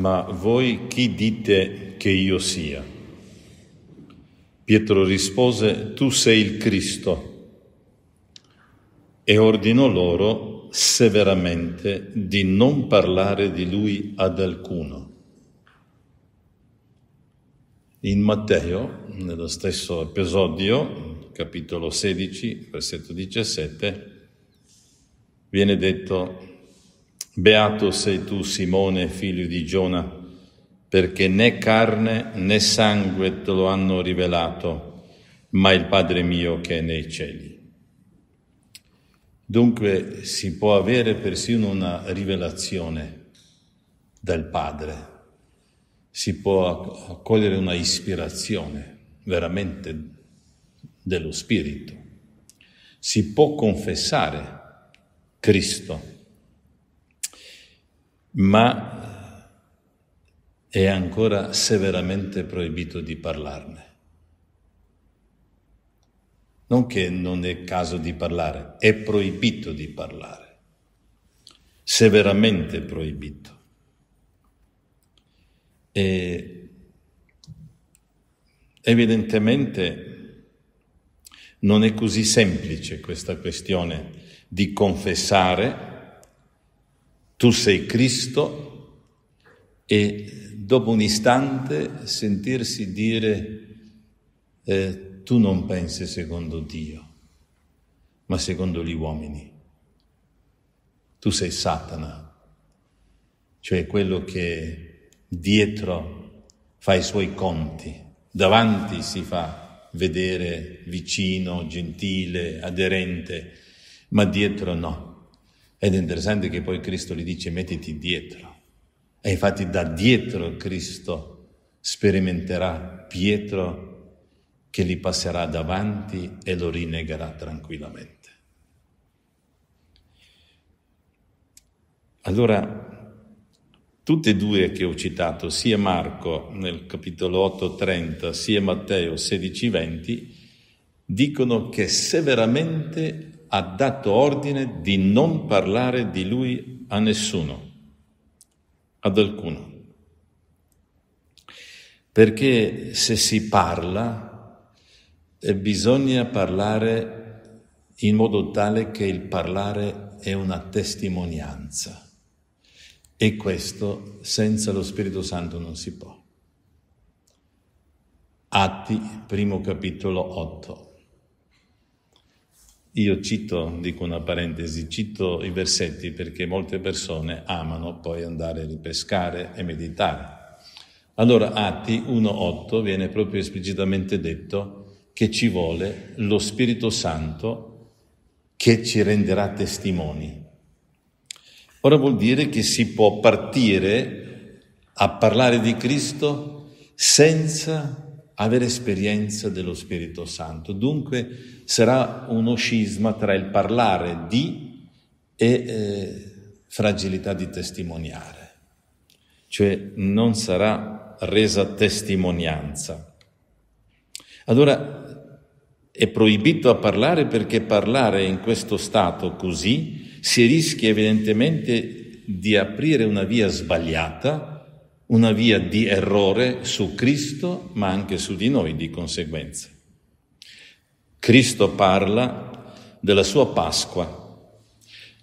ma voi chi dite che io sia? Pietro rispose, tu sei il Cristo, e ordinò loro severamente di non parlare di lui ad alcuno. In Matteo, nello stesso episodio, capitolo 16, versetto 17, viene detto Beato sei tu, Simone, figlio di Giona, perché né carne né sangue te lo hanno rivelato, ma il Padre mio che è nei cieli. Dunque si può avere persino una rivelazione dal Padre, si può accogliere una ispirazione veramente dello Spirito, si può confessare Cristo ma è ancora severamente proibito di parlarne. Non che non è caso di parlare, è proibito di parlare, severamente proibito. E evidentemente non è così semplice questa questione di confessare tu sei Cristo e dopo un istante sentirsi dire eh, tu non pensi secondo Dio, ma secondo gli uomini. Tu sei Satana, cioè quello che dietro fa i suoi conti, davanti si fa vedere vicino, gentile, aderente, ma dietro no ed è interessante che poi Cristo gli dice mettiti dietro. E infatti da dietro Cristo sperimenterà Pietro che gli passerà davanti e lo rinnegherà tranquillamente. Allora, tutte e due che ho citato, sia Marco nel capitolo 8:30, sia Matteo 16:20, dicono che se veramente ha dato ordine di non parlare di lui a nessuno, ad alcuno. Perché se si parla, eh, bisogna parlare in modo tale che il parlare è una testimonianza. E questo senza lo Spirito Santo non si può. Atti, primo capitolo 8. Io cito, dico una parentesi, cito i versetti perché molte persone amano poi andare a ripescare e meditare. Allora Atti 1.8 viene proprio esplicitamente detto che ci vuole lo Spirito Santo che ci renderà testimoni. Ora vuol dire che si può partire a parlare di Cristo senza avere esperienza dello Spirito Santo. Dunque sarà uno scisma tra il parlare di e eh, fragilità di testimoniare, cioè non sarà resa testimonianza. Allora è proibito a parlare perché parlare in questo stato così si rischia evidentemente di aprire una via sbagliata una via di errore su Cristo, ma anche su di noi di conseguenza. Cristo parla della sua Pasqua.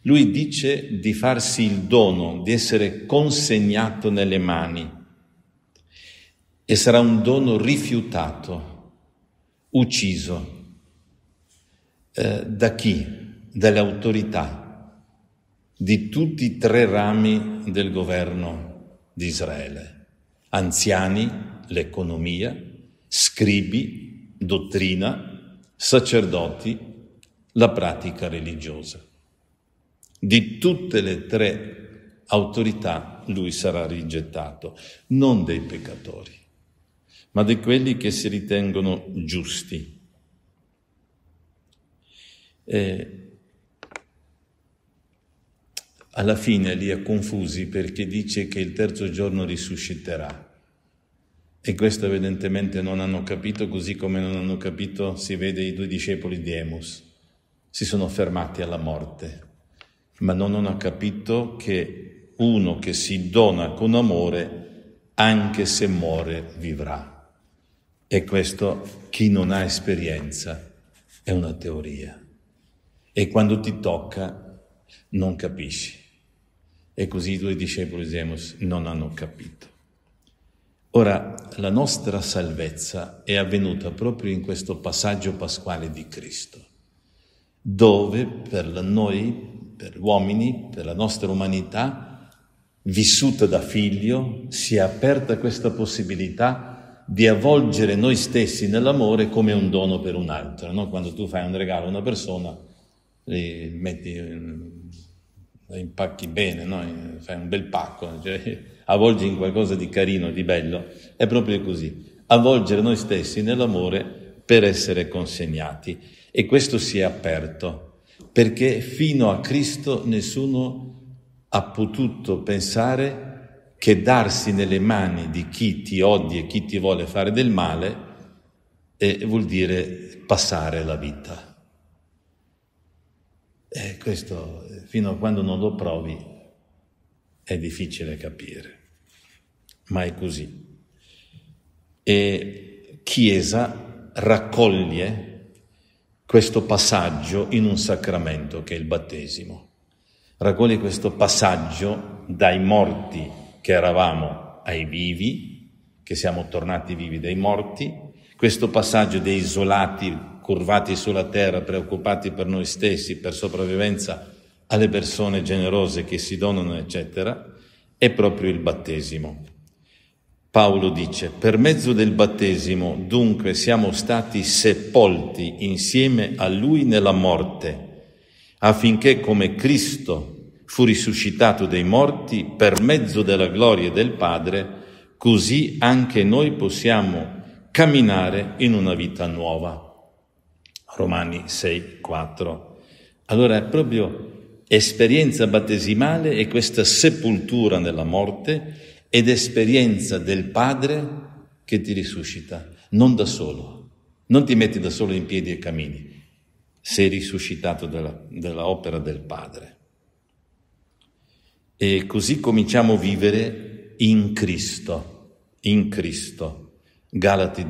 Lui dice di farsi il dono, di essere consegnato nelle mani e sarà un dono rifiutato, ucciso. Eh, da chi? Dalle autorità, di tutti i tre rami del governo di Israele. Anziani, l'economia, scribi, dottrina, sacerdoti, la pratica religiosa. Di tutte le tre autorità lui sarà rigettato, non dei peccatori, ma di quelli che si ritengono giusti. Eh, alla fine li ha confusi perché dice che il terzo giorno risusciterà. E questo evidentemente non hanno capito, così come non hanno capito, si vede i due discepoli di Emus. Si sono fermati alla morte, ma non hanno capito che uno che si dona con amore, anche se muore, vivrà. E questo chi non ha esperienza è una teoria. E quando ti tocca non capisci. E così i due discepoli di Emaus non hanno capito. Ora, la nostra salvezza è avvenuta proprio in questo passaggio pasquale di Cristo, dove per noi, per gli uomini, per la nostra umanità, vissuta da figlio, si è aperta questa possibilità di avvolgere noi stessi nell'amore come un dono per un altro. No? Quando tu fai un regalo a una persona, metti mm, la impacchi bene, no? fai un bel pacco, cioè, avvolgi in qualcosa di carino, di bello, è proprio così, avvolgere noi stessi nell'amore per essere consegnati e questo si è aperto, perché fino a Cristo nessuno ha potuto pensare che darsi nelle mani di chi ti odia e chi ti vuole fare del male eh, vuol dire passare la vita. E questo, fino a quando non lo provi, è difficile capire, ma è così. E Chiesa raccoglie questo passaggio in un sacramento che è il battesimo. Raccoglie questo passaggio dai morti che eravamo ai vivi, che siamo tornati vivi dai morti, questo passaggio dei isolati curvati sulla terra, preoccupati per noi stessi, per sopravvivenza alle persone generose che si donano, eccetera, è proprio il battesimo. Paolo dice, per mezzo del battesimo dunque siamo stati sepolti insieme a lui nella morte, affinché come Cristo fu risuscitato dei morti per mezzo della gloria del Padre, così anche noi possiamo camminare in una vita nuova. Romani 6, 4. Allora è proprio esperienza battesimale e questa sepoltura nella morte ed esperienza del Padre che ti risuscita, non da solo. Non ti metti da solo in piedi e cammini, sei risuscitato dalla, dall'opera del Padre. E così cominciamo a vivere in Cristo, in Cristo. Galati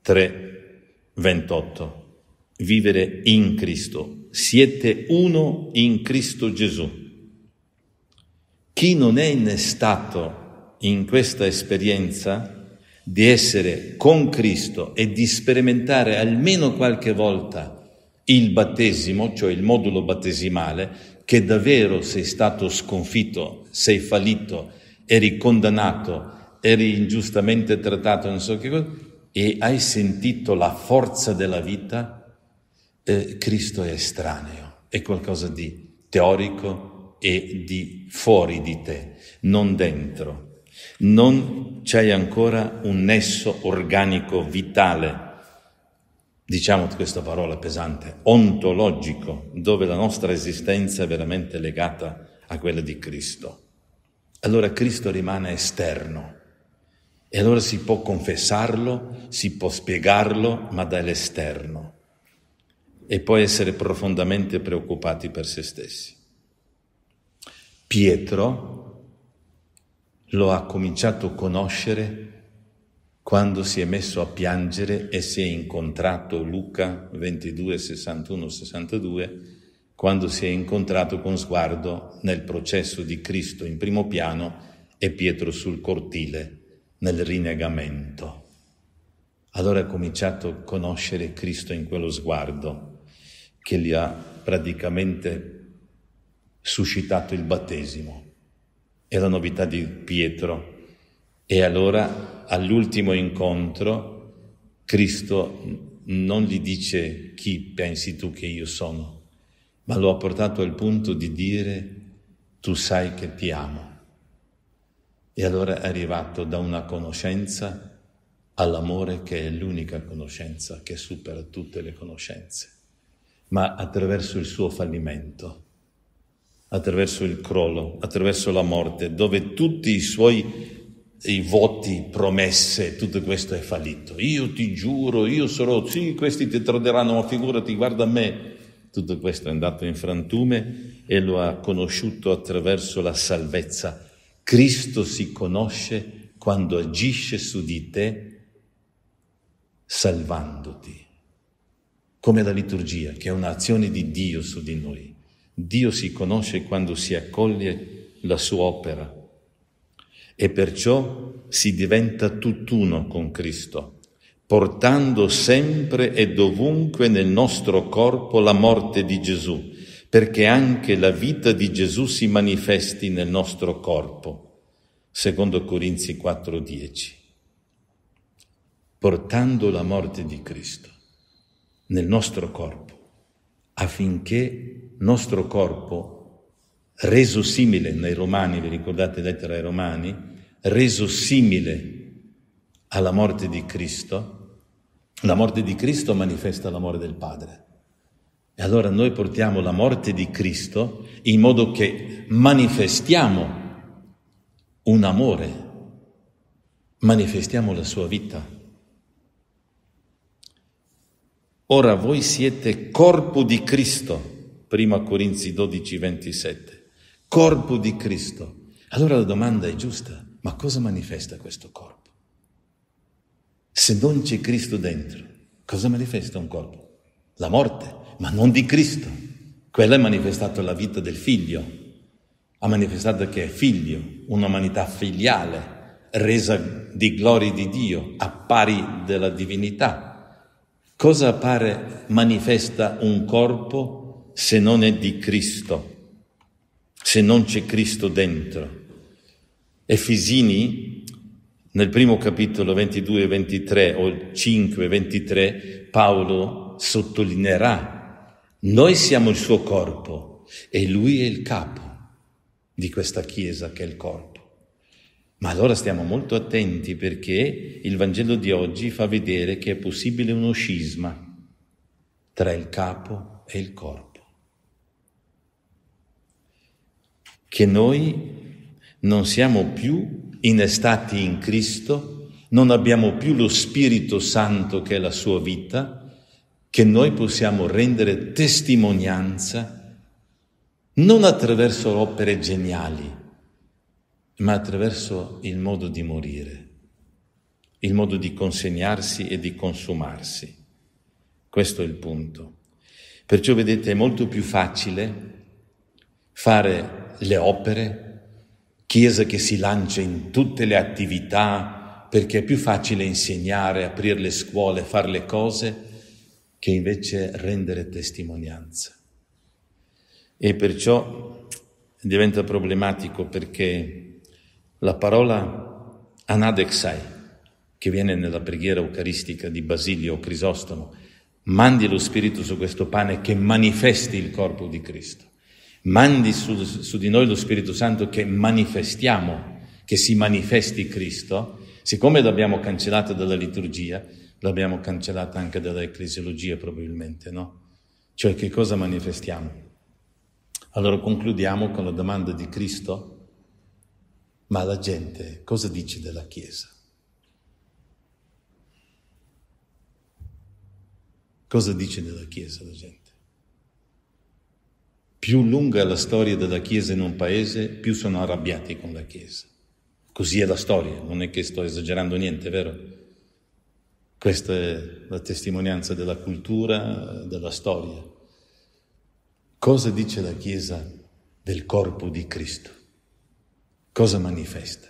3, 28 vivere in Cristo. Siete uno in Cristo Gesù. Chi non è innestato in questa esperienza di essere con Cristo e di sperimentare almeno qualche volta il battesimo, cioè il modulo battesimale, che davvero sei stato sconfitto, sei fallito, eri condannato, eri ingiustamente trattato, non so che cosa, e hai sentito la forza della vita, eh, Cristo è estraneo, è qualcosa di teorico e di fuori di te, non dentro. Non c'è ancora un nesso organico, vitale, diciamo questa parola pesante, ontologico, dove la nostra esistenza è veramente legata a quella di Cristo. Allora Cristo rimane esterno. E allora si può confessarlo, si può spiegarlo, ma dall'esterno e poi essere profondamente preoccupati per se stessi. Pietro lo ha cominciato a conoscere quando si è messo a piangere e si è incontrato Luca 22, 61, 62, quando si è incontrato con sguardo nel processo di Cristo in primo piano e Pietro sul cortile nel rinegamento. Allora ha cominciato a conoscere Cristo in quello sguardo che gli ha praticamente suscitato il battesimo. È la novità di Pietro. E allora all'ultimo incontro Cristo non gli dice chi pensi tu che io sono, ma lo ha portato al punto di dire tu sai che ti amo. E allora è arrivato da una conoscenza all'amore che è l'unica conoscenza che supera tutte le conoscenze ma attraverso il suo fallimento, attraverso il crollo, attraverso la morte, dove tutti i suoi i voti, promesse, tutto questo è fallito. Io ti giuro, io sarò, sì, questi ti traderanno, ma figurati, guarda a me. Tutto questo è andato in frantume e lo ha conosciuto attraverso la salvezza. Cristo si conosce quando agisce su di te salvandoti come la liturgia, che è un'azione di Dio su di noi. Dio si conosce quando si accoglie la sua opera e perciò si diventa tutt'uno con Cristo, portando sempre e dovunque nel nostro corpo la morte di Gesù, perché anche la vita di Gesù si manifesti nel nostro corpo, secondo Corinzi 4:10, portando la morte di Cristo nel nostro corpo, affinché nostro corpo, reso simile nei Romani, vi ricordate lettera ai Romani, reso simile alla morte di Cristo, la morte di Cristo manifesta l'amore del Padre. E allora noi portiamo la morte di Cristo in modo che manifestiamo un amore, manifestiamo la sua vita. Ora voi siete corpo di Cristo, 1 Corinzi 12, 27, corpo di Cristo. Allora la domanda è giusta, ma cosa manifesta questo corpo? Se non c'è Cristo dentro, cosa manifesta un corpo? La morte, ma non di Cristo. Quella è manifestata la vita del figlio, ha manifestato che è figlio, un'umanità filiale, resa di gloria di Dio, a pari della divinità. Cosa appare manifesta un corpo se non è di Cristo, se non c'è Cristo dentro? Efesini, nel primo capitolo 22 e 23 o 5 e 23, Paolo sottolineerà, noi siamo il suo corpo e lui è il capo di questa Chiesa che è il corpo. Ma allora stiamo molto attenti perché il Vangelo di oggi fa vedere che è possibile uno scisma tra il capo e il corpo. Che noi non siamo più innestati in Cristo, non abbiamo più lo Spirito Santo che è la sua vita, che noi possiamo rendere testimonianza non attraverso opere geniali, ma attraverso il modo di morire, il modo di consegnarsi e di consumarsi. Questo è il punto. Perciò vedete è molto più facile fare le opere, chiesa che si lancia in tutte le attività perché è più facile insegnare, aprire le scuole, fare le cose, che invece rendere testimonianza. E perciò diventa problematico perché la parola anadexai, che viene nella preghiera eucaristica di Basilio o Crisostomo, mandi lo Spirito su questo pane che manifesti il corpo di Cristo. Mandi su, su di noi lo Spirito Santo che manifestiamo, che si manifesti Cristo. Siccome l'abbiamo cancellata dalla liturgia, l'abbiamo cancellata anche dalla ecclesiologia probabilmente, no? Cioè che cosa manifestiamo? Allora concludiamo con la domanda di Cristo ma la gente cosa dice della Chiesa? Cosa dice della Chiesa la gente? Più lunga è la storia della Chiesa in un paese, più sono arrabbiati con la Chiesa. Così è la storia, non è che sto esagerando niente, vero? Questa è la testimonianza della cultura, della storia. Cosa dice la Chiesa del corpo di Cristo? cosa manifesta?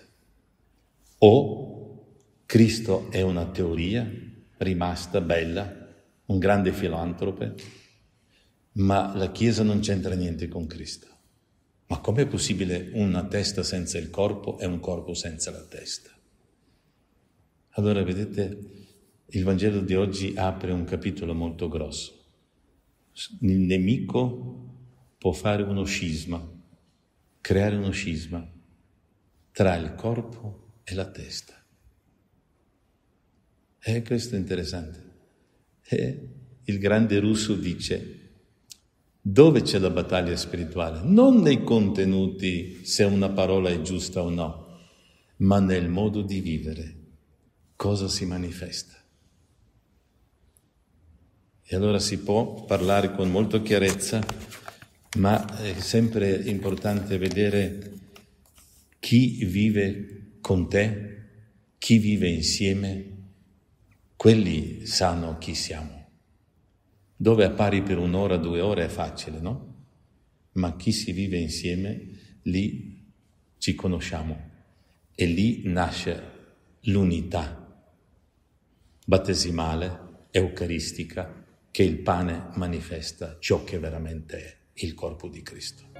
O Cristo è una teoria rimasta bella, un grande filantrope, ma la Chiesa non c'entra niente con Cristo. Ma com'è possibile una testa senza il corpo e un corpo senza la testa? Allora vedete, il Vangelo di oggi apre un capitolo molto grosso. Il nemico può fare uno scisma, creare uno scisma, tra il corpo e la testa. E eh, questo è interessante. E eh, il grande russo dice, dove c'è la battaglia spirituale? Non nei contenuti se una parola è giusta o no, ma nel modo di vivere, cosa si manifesta. E allora si può parlare con molta chiarezza, ma è sempre importante vedere chi vive con te, chi vive insieme, quelli sanno chi siamo. Dove appari per un'ora, due ore è facile, no? Ma chi si vive insieme, lì ci conosciamo e lì nasce l'unità battesimale, eucaristica, che il pane manifesta ciò che veramente è il corpo di Cristo.